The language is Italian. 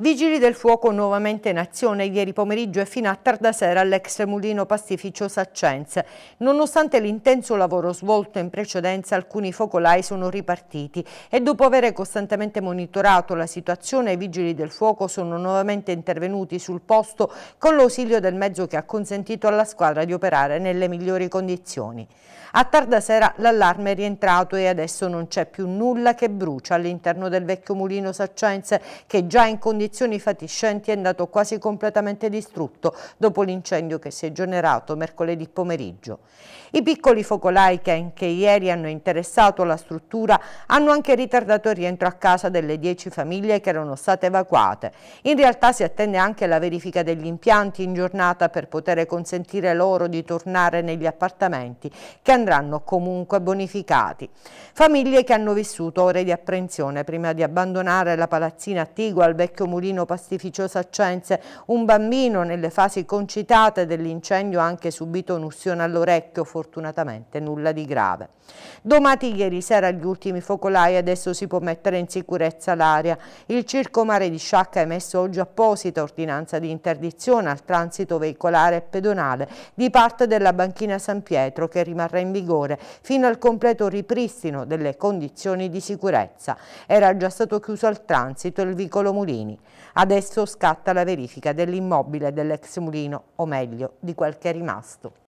Vigili del fuoco nuovamente in azione ieri pomeriggio e fino a tarda sera all'ex mulino pastificio Saccenze. Nonostante l'intenso lavoro svolto in precedenza, alcuni focolai sono ripartiti e dopo aver costantemente monitorato la situazione, i vigili del fuoco sono nuovamente intervenuti sul posto con l'ausilio del mezzo che ha consentito alla squadra di operare nelle migliori condizioni. A tarda sera l'allarme è rientrato e adesso non c'è più nulla che brucia all'interno del vecchio mulino Saccenze che già in condizioni condizioni fatiscenti è andato quasi completamente distrutto dopo l'incendio che si è generato mercoledì pomeriggio. I piccoli focolai che anche ieri hanno interessato la struttura hanno anche ritardato il rientro a casa delle 10 famiglie che erano state evacuate. In realtà si attende anche la verifica degli impianti in giornata per poter consentire loro di tornare negli appartamenti che andranno comunque bonificati. Famiglie che hanno vissuto ore di apprensione prima di abbandonare la palazzina attigua al vecchio museo mulino Pastificio Saccenze, un bambino nelle fasi concitate dell'incendio ha anche subito un'ussione all'orecchio, fortunatamente nulla di grave. Domati ieri sera gli ultimi focolai, adesso si può mettere in sicurezza l'area. Il Circo Mare di Sciacca ha emesso oggi apposita ordinanza di interdizione al transito veicolare e pedonale di parte della banchina San Pietro che rimarrà in vigore fino al completo ripristino delle condizioni di sicurezza. Era già stato chiuso al transito il vicolo Mulini. Adesso scatta la verifica dell'immobile dell'ex mulino, o meglio, di quel che è rimasto.